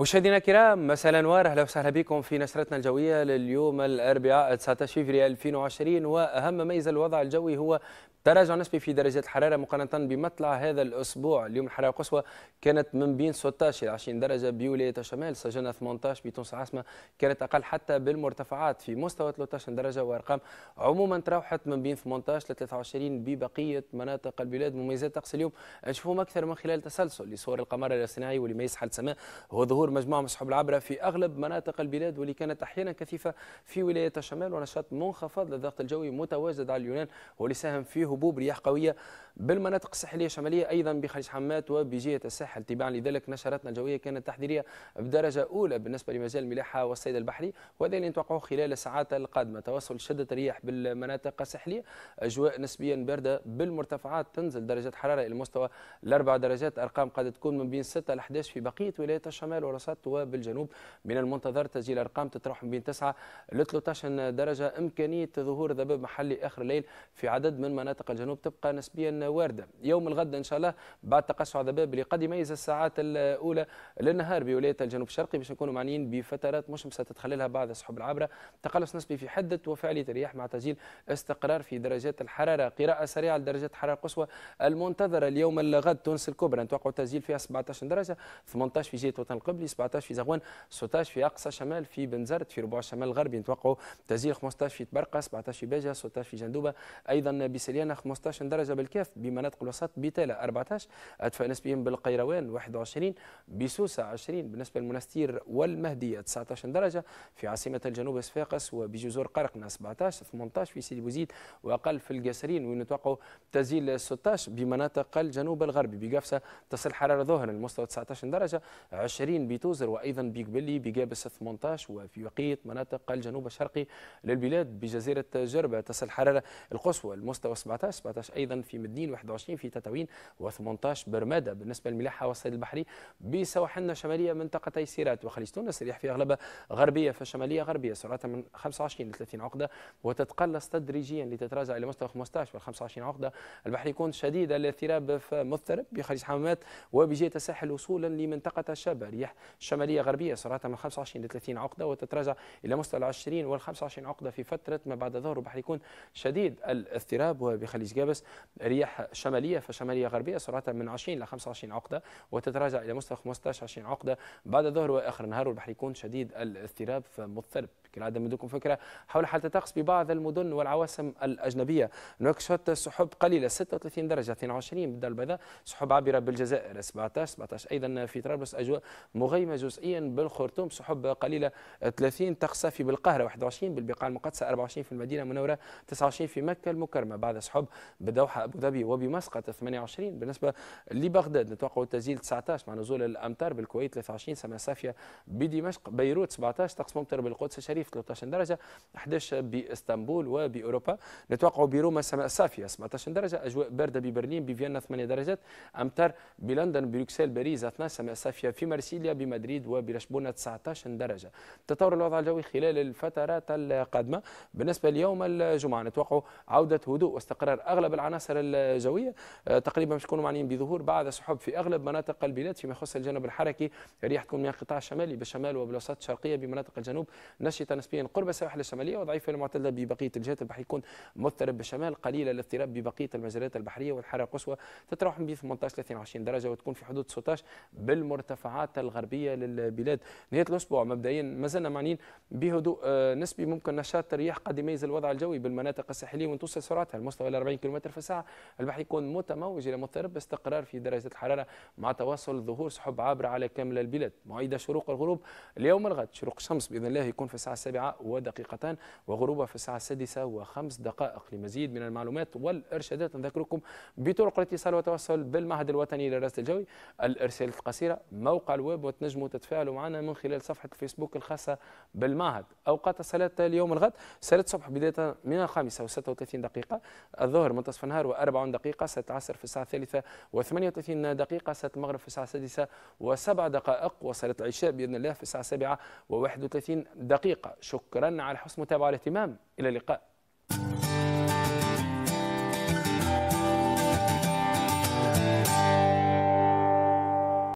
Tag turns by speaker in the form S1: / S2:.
S1: مشاهدينا الكرام مساء الانوار اهلا وسهلا بكم في نشرتنا الجويه لليوم الاربعاء 19 فبراير 2020 واهم ميزه الوضع الجوي هو تراجع نسبي في درجات الحراره مقارنه بمطلع هذا الاسبوع اليوم الحراره القصوى كانت من بين 16 الى 20 درجه بولايه الشمال سجلنا 18 بتونس العاصمه كانت اقل حتى بالمرتفعات في مستوى 13 درجه وارقام عموما تراوحت من بين 18 ل 23 ببقيه مناطق البلاد مميزات طقس اليوم نشوفهم اكثر من خلال تسلسل لصور القمر الاصطناعي ولميز ما السماء هو ظهور دور مجموعة مصحاب العبرة في أغلب مناطق البلاد واللي كانت أحيانا كثيفة في ولاية الشمال ونشاط منخفض للضغط الجوي متواجد على اليونان واللي ساهم في هبوب رياح قوية بالمناطق الساحلية الشمالية أيضا بخليج حمات وبجهة الساحل تباعا لذلك نشرتنا الجوية كانت تحذيرية بدرجة أولى بالنسبة لمجال الملاحة والصيد البحري وهذا اللي نتوقعه خلال الساعات القادمة تواصل شدة الرياح بالمناطق الساحلية أجواء نسبيا باردة بالمرتفعات تنزل درجات حرارة إلى مستوى الأربع درجات أرقام قد تكون من بين 6 ل 11 في بقية ولايات الشمال الوسط وبالجنوب من المنتظر تسجيل أرقام تتراوح بين 9 ل 13 درجة إمكانية ظهور ذباب محلي آخر الليل في عدد من مناطق الجنوب تبقى نسبيا واردة يوم الغد إن شاء الله بعد تقشع ذباب اللي قد يميز الساعات الأولى للنهار بولاية الجنوب الشرقي باش نكونوا معنيين بفترات مشمسة تتخللها بعض السحب العابرة تقلص نسبي في حدة وفعالية الرياح مع تسجيل استقرار في درجات الحرارة قراءة سريعة لدرجات الحرارة القصوى المنتظرة اليوم الغد تونس الكبرى نتوقع تسجيل فيها 17 درجة 18 في جهة وطن القبلي 17 في زغوان 16 في اقصى شمال في بنزرت في ربع الشمال الغربي نتوقعوا تزيل 15 في تبرقه 17 في باجه 16 في جندوبه ايضا بسليانه 15 درجه بالكاف بمناطق الوسط بتاله 14 ادفأ نسبيا بالقيروان 21 بسوسه 20 بالنسبه للمنستير والمهديه 19 درجه في عاصمه الجنوب صفاقس وبجزر قرقنا 17 18 في سيدي بوزيد واقل في القاسرين ونتوقعوا تزيل 16 بمناطق الجنوب الغربي بقفصه تصل حراره ظهر المستوى 19 درجه 20 توزر وايضا بيقبلي بجابس 18 وفي بقيه مناطق الجنوب الشرقي للبلاد بجزيره جربه تصل الحراره القصوى لمستوى 17 17 ايضا في مدنين 21 في تتوين و18 برماده بالنسبه للملاحه والصيد البحري بسواحلنا الشماليه منطقتي سيرات وخليج تونس الرياح في اغلبها غربيه الشماليه غربيه سرعتها من 25 ل 30 عقده وتتقلص تدريجيا لتتراجع الى مستوى 15 وال 25 عقده البحر يكون شديد الاضطراب مضطرب بخليج حمامات وبجهه الساحل وصولا لمنطقه الشابه رياح الشمالية غربية سرعتها من 25 ل 30 عقدة وتتراجع إلى مستوى 20 وال 25 عقدة في فترة ما بعد ظهر بحر يكون شديد الاضطراب وبخليج جابس رياح شمالية فشمالية غربية سرعتها من 20 ل 25 عقدة وتتراجع إلى مستوى 15 20 عقدة بعد ظهر وآخر النهار والبحر يكون شديد الاضطراب فمضطرب كالعادة مدوكم فكرة حول حالة الطقس ببعض المدن والعواصم الأجنبية نوكشوت سحب قليلة 36 درجة 22 بالدار البيضاء سحب عابرة بالجزائر 17 17 أيضا في طرابلس أجواء مغيمة جزئيا بالخرطوم سحب قليلة 30 تقصى في بالقاهرة 21 بالبقاع المقدسة 24 في المدينة المنورة 29 في مكة المكرمة بعد سحب بدوحة أبو ظبي وبمسقط 28 بالنسبة لبغداد نتوقع تسجيل 19 مع نزول الأمطار بالكويت 23 سما صافية بدمشق بيروت 17 طقس ممطر بالقدس الشريف 13 درجة 11 باسطنبول وبأوروبا نتوقع بروما سماء صافية 17 درجة أجواء باردة ببرلين بفيينا 8 درجات أمطار بلندن بروكسل باريس 12 سماء صافية في مارسيليا بمدريد وبرشبونه 19 درجه تطور الوضع الجوي خلال الفترات القادمه بالنسبه ليوم الجمعه نتوقع عوده هدوء واستقرار اغلب العناصر الجويه آه، تقريبا مش نكونوا معنيين بظهور بعض سحب في اغلب مناطق البلاد فيما يخص الجانب الحركي الرياح تكون من القطاع الشمالي بالشمال وبالوسط الشرقيه بمناطق الجنوب نشطه نسبيا قرب السواحل الشماليه وضعيفه المعتدله ببقيه الجهات البحر يكون مضطرب بالشمال قليل الاضطراب ببقيه المجالات البحريه والحراره القصوى تتراوح من 18 ل 22 درجه وتكون في حدود 16 بالمرتفعات الغربيه الاجنبيه للبلاد نهايه الاسبوع مبدئيا ما زلنا معنيين بهدوء آه، نسبي ممكن نشاط رياح قد يميز الوضع الجوي بالمناطق الساحليه وتوصل سرعتها المستوى الى 40 كم في الساعه البحر يكون متموج الى مضطرب باستقرار في درجه الحراره مع تواصل ظهور سحب عابره على كامل البلاد معيده شروق الغروب اليوم الغد شروق الشمس باذن الله يكون في الساعه السابعه ودقيقتان وغروبها في الساعه السادسه وخمس دقائق لمزيد من المعلومات والارشادات نذكركم بطرق الاتصال والتواصل بالمعهد الوطني للرصد الجوي الارسالات القصيره موقع الويب تنجموا تتفاعلوا معنا من خلال صفحة الفيسبوك الخاصة بالمعهد أوقات صلاة اليوم الغد صلاة الصبح بداية من الخامسة و36 دقيقة الظهر منتصف النهار و40 دقيقة صلاة العصر في الساعة الثالثة و38 دقيقة صلاة المغرب في الساعة السادسة وسبع دقائق وصلاة العشاء بإذن الله في الساعة السابعة و31 دقيقة شكرا على حسن المتابعة والاهتمام إلى اللقاء